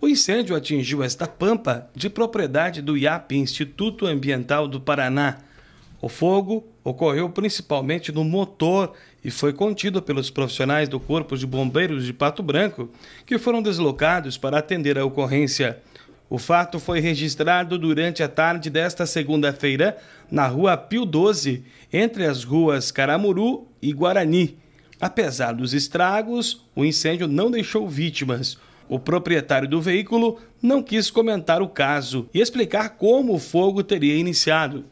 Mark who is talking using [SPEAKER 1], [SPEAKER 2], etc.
[SPEAKER 1] O incêndio atingiu esta pampa de propriedade do IAP Instituto Ambiental do Paraná. O fogo ocorreu principalmente no motor e foi contido pelos profissionais do Corpo de Bombeiros de Pato Branco, que foram deslocados para atender a ocorrência. O fato foi registrado durante a tarde desta segunda-feira na rua Pio 12, entre as ruas Caramuru e Guarani. Apesar dos estragos, o incêndio não deixou vítimas. O proprietário do veículo não quis comentar o caso e explicar como o fogo teria iniciado.